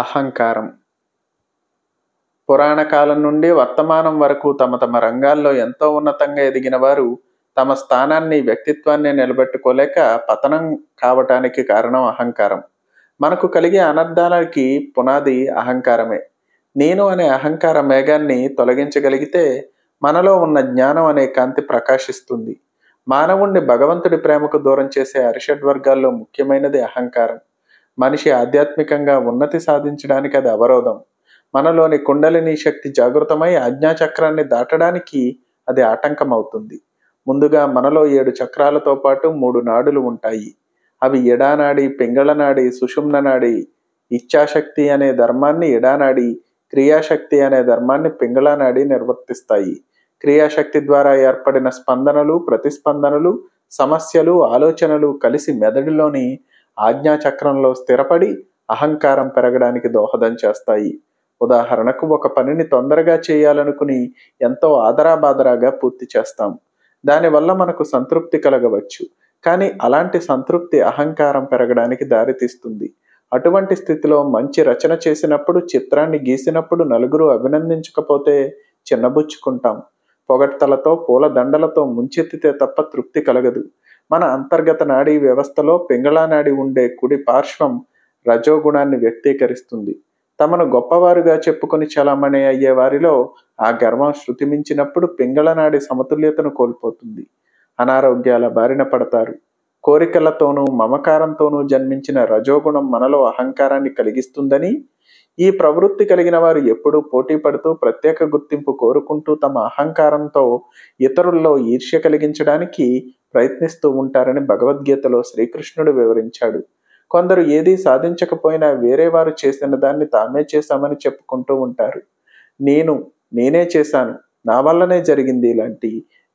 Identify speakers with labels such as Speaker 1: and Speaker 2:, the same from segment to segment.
Speaker 1: అహంకారం పురాణ కాలం నుండి వర్తమానం వరకు తమ తమ రంగాల్లో ఎంతో ఉన్నతంగా ఎదిగిన వారు తమ స్థానాన్ని వ్యక్తిత్వాన్ని నిలబెట్టుకోలేక పతనం కావటానికి కారణం అహంకారం మనకు కలిగే అనర్థాలకి పునాది అహంకారమే నేను అనే అహంకార మేఘాన్ని తొలగించగలిగితే మనలో ఉన్న జ్ఞానం అనే కాంతి ప్రకాశిస్తుంది మానవుణ్ణి భగవంతుడి ప్రేమకు దూరం చేసే అరిషడ్ వర్గాల్లో ముఖ్యమైనది అహంకారం మనిషి ఆధ్యాత్మికంగా ఉన్నతి సాధించడానికి అది అవరోధం మనలోని కుండలిని శక్తి జాగృతమై ఆజ్ఞాచక్రాన్ని దాటడానికి అది ఆటంకం అవుతుంది ముందుగా మనలో ఏడు చక్రాలతో పాటు మూడు నాడులు ఉంటాయి అవి ఎడానాడి పింగళనాడి సుషుమ్ననాడి ఇచ్ఛాశక్తి అనే ధర్మాన్ని ఎడానాడి క్రియాశక్తి అనే ధర్మాన్ని పింగళనాడి నిర్వర్తిస్తాయి క్రియాశక్తి ద్వారా ఏర్పడిన స్పందనలు ప్రతిస్పందనలు సమస్యలు ఆలోచనలు కలిసి మెదడులోని ఆజ్ఞాచక్రంలో స్థిరపడి అహంకారం పెరగడానికి దోహదం చేస్తాయి ఉదాహరణకు ఒక పనిని తొందరగా చేయాలనుకుని ఎంతో ఆదరాబాదరాగా పూర్తి చేస్తాం దానివల్ల మనకు సంతృప్తి కలగవచ్చు కానీ అలాంటి సంతృప్తి అహంకారం పెరగడానికి దారితీస్తుంది అటువంటి స్థితిలో మంచి రచన చేసినప్పుడు చిత్రాన్ని గీసినప్పుడు నలుగురు అభినందించకపోతే చిన్నబుచ్చుకుంటాం పొగడ్తలతో పూలదండలతో ముంచెత్తితే తప్ప తృప్తి కలగదు మన అంతర్గత నాడీ వ్యవస్థలో నాడి ఉండే కుడి పార్శ్వం రజోగుణాన్ని వ్యక్తీకరిస్తుంది తమను గొప్పవారుగా చెప్పుకొని చలామణి అయ్యే వారిలో ఆ గర్వం శృతి మించినప్పుడు నాడి సమతుల్యతను కోల్పోతుంది అనారోగ్యాల బారిన పడతారు కోరికలతోనూ మమకారంతోనూ జన్మించిన రజోగుణం మనలో అహంకారాన్ని కలిగిస్తుందని ఈ ప్రవృత్తి కలిగిన వారు ఎప్పుడూ పోటీ పడుతూ ప్రత్యేక గుర్తింపు కోరుకుంటూ తమ అహంకారంతో ఇతరుల్లో ఈర్ష్య కలిగించడానికి ప్రయత్నిస్తూ ఉంటారని భగవద్గీతలో శ్రీకృష్ణుడు వివరించాడు కొందరు ఏదీ సాధించకపోయినా వేరే వారు చేసిన దాన్ని తామే చేశామని చెప్పుకుంటూ ఉంటారు నేను నేనే చేశాను నా వల్లనే జరిగింది ఇలాంటి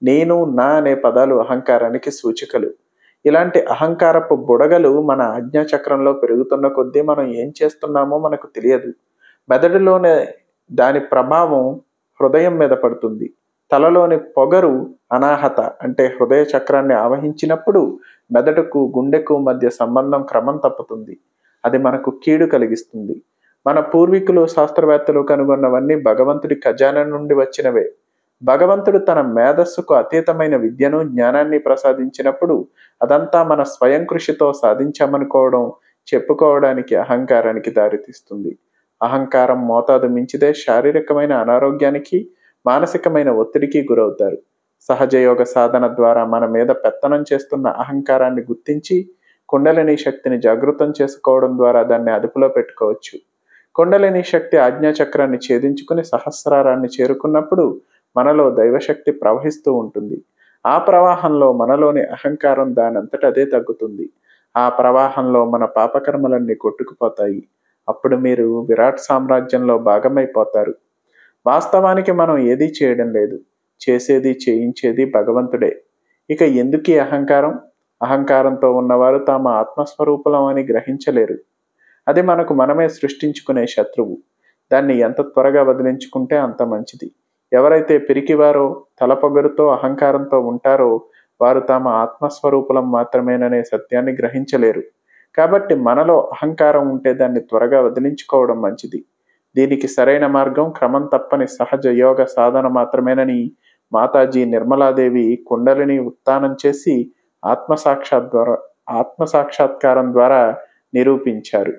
Speaker 1: నేను నా అనే పదాలు అహంకారానికి సూచికలు ఇలాంటి అహంకారపు బుడగలు మన ఆజ్ఞాచక్రంలో పెరుగుతున్న కొద్దీ మనం ఏం చేస్తున్నామో మనకు తెలియదు మెదడులోనే దాని ప్రభావం హృదయం మీద పడుతుంది తలలోని పొగరు అనాహత అంటే హృదయ చక్రాన్ని ఆవహించినప్పుడు మెదడుకు గుండెకు మధ్య సంబంధం క్రమం తప్పుతుంది అది మనకు కీడు కలిగిస్తుంది మన పూర్వీకులు శాస్త్రవేత్తలు కనుగొన్నవన్నీ భగవంతుడి ఖజానా నుండి వచ్చినవే భగవంతుడు తన మేధస్సుకు అతీతమైన విద్యను జ్ఞానాన్ని ప్రసాదించినప్పుడు అదంతా మన స్వయం కృషితో సాధించామనుకోవడం చెప్పుకోవడానికి అహంకారానికి దారితీస్తుంది అహంకారం మోతాదు మించిదే శారీరకమైన అనారోగ్యానికి మానసికమైన ఒత్తిడికి గురవుతారు సహజయోగ సాధన ద్వారా మన మీద పెత్తనం చేస్తున్న అహంకారాన్ని గుర్తించి కుండలిని శక్తిని జాగృతం చేసుకోవడం ద్వారా దాన్ని అదుపులో పెట్టుకోవచ్చు కుండలిని శక్తి ఆజ్ఞాచక్రాన్ని ఛేదించుకుని సహస్రారాన్ని చేరుకున్నప్పుడు మనలో దైవశక్తి ప్రవహిస్తూ ఉంటుంది ఆ ప్రవాహంలో మనలోని అహంకారం దానంతట అదే తగ్గుతుంది ఆ ప్రవాహంలో మన పాపకర్మలన్నీ కొట్టుకుపోతాయి అప్పుడు మీరు విరాట్ సామ్రాజ్యంలో భాగమైపోతారు వాస్తవానికి మనం ఏదీ చేయడం లేదు చేసేది చేయించేది భగవంతుడే ఇక ఎందుకీ అహంకారం అహంకారంతో ఉన్నవారు తమ ఆత్మస్వరూపులం అని గ్రహించలేరు అది మనకు మనమే సృష్టించుకునే శత్రువు దాన్ని ఎంత త్వరగా వదిలించుకుంటే అంత మంచిది ఎవరైతే పిరికివారో తలపొగరుతో అహంకారంతో ఉంటారో వారు తమ ఆత్మస్వరూపులం మాత్రమేననే సత్యాన్ని గ్రహించలేరు కాబట్టి మనలో అహంకారం ఉంటే దాన్ని త్వరగా వదిలించుకోవడం మంచిది దీనికి సరైన మార్గం క్రమం తప్పని సహజ యోగ సాధన మాత్రమేనని మాతాజీ నిర్మలాదేవి కుండలిని ఉత్థానం చేసి ఆత్మసాక్షాత్ ద్వారా ఆత్మసాక్షాత్కారం ద్వారా నిరూపించారు